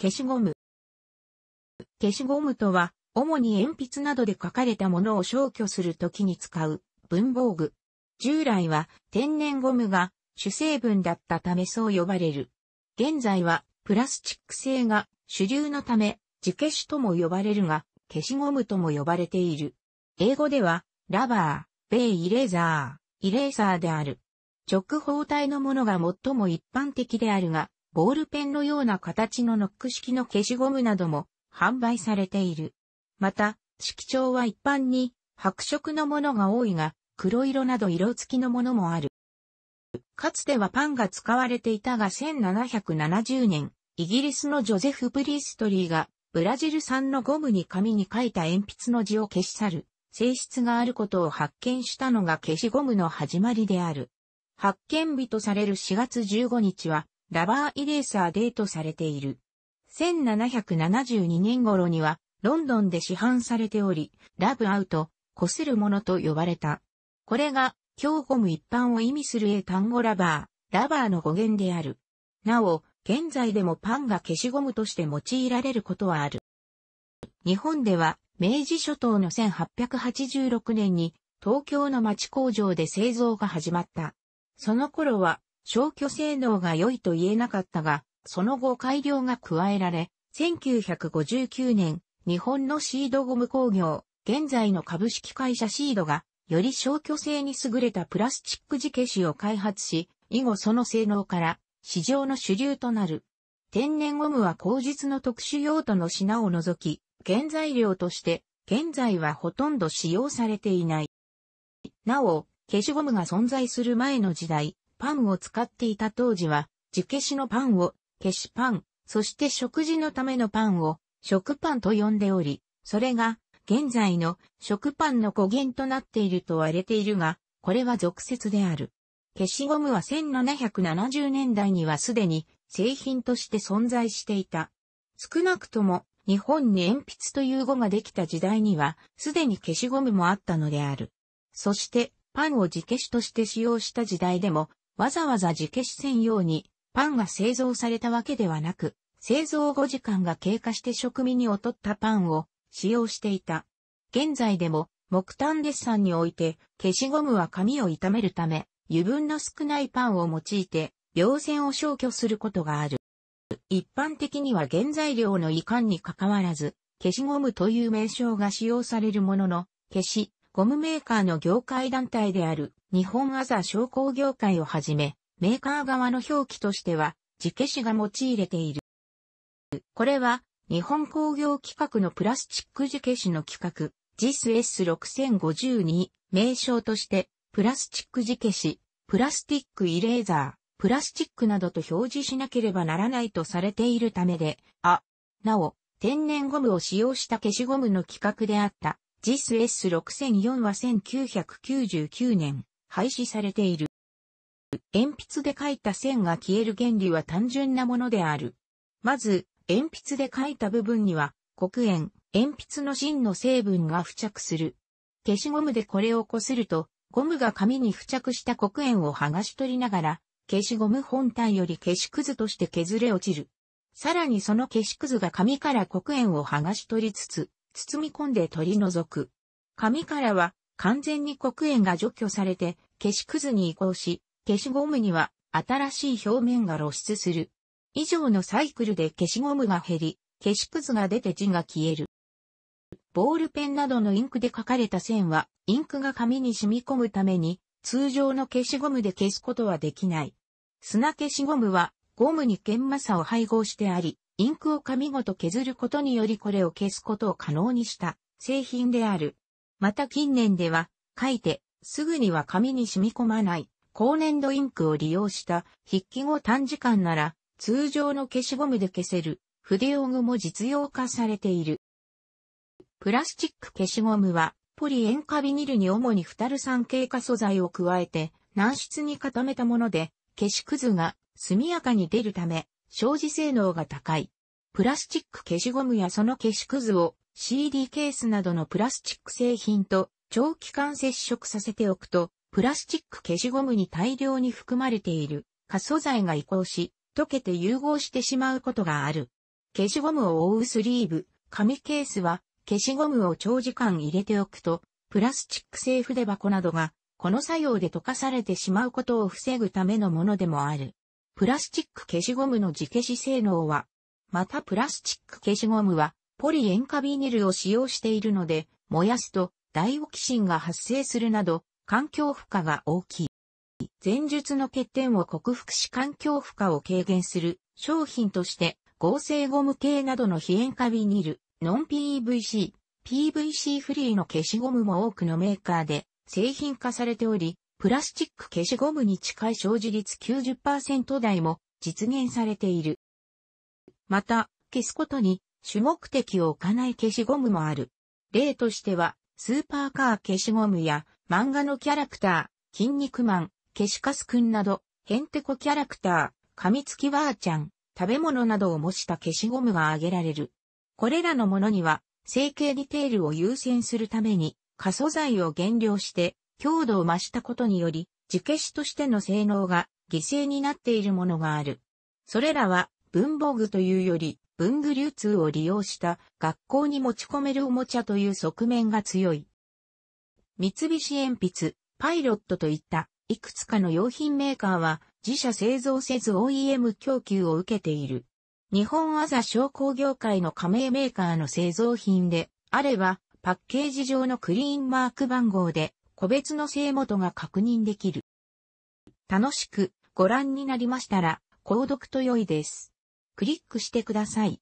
消しゴム。消しゴムとは、主に鉛筆などで書かれたものを消去するときに使う文房具。従来は天然ゴムが主成分だったためそう呼ばれる。現在はプラスチック製が主流のため、磁消しとも呼ばれるが、消しゴムとも呼ばれている。英語では、ラバー、ベイイレーザー、イレーサーである。直方体のものが最も一般的であるが、ボールペンのような形のノック式の消しゴムなども販売されている。また、色調は一般に白色のものが多いが、黒色など色付きのものもある。かつてはパンが使われていたが1770年、イギリスのジョゼフ・プリーストリーがブラジル産のゴムに紙に書いた鉛筆の字を消し去る性質があることを発見したのが消しゴムの始まりである。発見日とされる4月15日はラバーイレーサーデートされている。1772年頃には、ロンドンで市販されており、ラブアウト、こするものと呼ばれた。これが、強ゴム一般を意味する英単語ラバー、ラバーの語源である。なお、現在でもパンが消しゴムとして用いられることはある。日本では、明治初頭の1886年に、東京の町工場で製造が始まった。その頃は、消去性能が良いと言えなかったが、その後改良が加えられ、1959年、日本のシードゴム工業、現在の株式会社シードが、より消去性に優れたプラスチック磁消しを開発し、以後その性能から、市場の主流となる。天然ゴムは口術の特殊用途の品を除き、原材料として、現在はほとんど使用されていない。なお、消しゴムが存在する前の時代、パンを使っていた当時は、地消しのパンを、消しパン、そして食事のためのパンを、食パンと呼んでおり、それが、現在の食パンの語源となっていると割れているが、これは俗説である。消しゴムは1770年代にはすでに製品として存在していた。少なくとも日本に鉛筆という語ができた時代にはすでに消しゴムもあったのである。そしてパンを自消しとして使用した時代でもわざわざ自消し専用にパンが製造されたわけではなく、製造後時間が経過して食味に劣ったパンを使用していた。現在でも木炭デッサンにおいて消しゴムは紙を傷めるため油分の少ないパンを用いて稜線を消去することがある。一般的には原材料の遺憾に関わらず消しゴムという名称が使用されるものの消しゴムメーカーの業界団体である日本アザ商工業会をはじめ、メーカー側の表記としては、字消しが用いれている。これは、日本工業規格のプラスチック字消しの規格、JIS s 6 0 5 2名称として、プラスチック字消し、プラスティックイレーザー、プラスチックなどと表示しなければならないとされているためで、あ、なお、天然ゴムを使用した消しゴムの規格であった、JIS S6004 は1999年廃止されている。鉛筆で書いた線が消える原理は単純なものである。まず、鉛筆で書いた部分には、黒鉛、鉛筆の芯の成分が付着する。消しゴムでこれを擦ると、ゴムが紙に付着した黒鉛を剥がし取りながら、消しゴム本体より消しくずとして削れ落ちる。さらにその消しくずが紙から黒鉛を剥がし取りつつ、包み込んで取り除く。紙からは完全に黒煙が除去されて、消しくずに移行し、消しゴムには新しい表面が露出する。以上のサイクルで消しゴムが減り、消しくずが出て字が消える。ボールペンなどのインクで書かれた線は、インクが紙に染み込むために、通常の消しゴムで消すことはできない。砂消しゴムは、ゴムに研磨さを配合してあり、インクを紙ごと削ることによりこれを消すことを可能にした製品である。また近年では、書いて、すぐには紙に染み込まない高粘土インクを利用した筆記後短時間なら通常の消しゴムで消せる筆用具も実用化されている。プラスチック消しゴムはポリ塩化ビニルに主にフタル酸経化素材を加えて軟質に固めたもので消しくずが速やかに出るため生じ性能が高い。プラスチック消しゴムやその消しくずを CD ケースなどのプラスチック製品と長期間接触させておくと、プラスチック消しゴムに大量に含まれている過素材が移行し、溶けて融合してしまうことがある。消しゴムを覆うスリーブ、紙ケースは消しゴムを長時間入れておくと、プラスチック製筆箱などがこの作用で溶かされてしまうことを防ぐためのものでもある。プラスチック消しゴムの自消し性能は、またプラスチック消しゴムは、ポリ塩化ビニルを使用しているので、燃やすとダイオキシンが発生するなど、環境負荷が大きい。前述の欠点を克服し環境負荷を軽減する商品として、合成ゴム系などの非塩化ビニル、ノン PVC、PVC フリーの消しゴムも多くのメーカーで製品化されており、プラスチック消しゴムに近い生じ率90%台も実現されている。また、消すことに主目的を置かない消しゴムもある。例としては、スーパーカー消しゴムや漫画のキャラクター、筋肉マン、消しカスくんなど、ヘンテコキャラクター、噛みつきばあちゃん、食べ物などを模した消しゴムが挙げられる。これらのものには、成形ディテールを優先するために、過素材を減量して、強度を増したことにより、樹消しとしての性能が犠牲になっているものがある。それらは文房具というより文具流通を利用した学校に持ち込めるおもちゃという側面が強い。三菱鉛筆、パイロットといったいくつかの用品メーカーは自社製造せず OEM 供給を受けている。日本朝商工業会の加盟メーカーの製造品であればパッケージ上のクリーンマーク番号で個別の生元が確認できる。楽しくご覧になりましたら、購読と良いです。クリックしてください。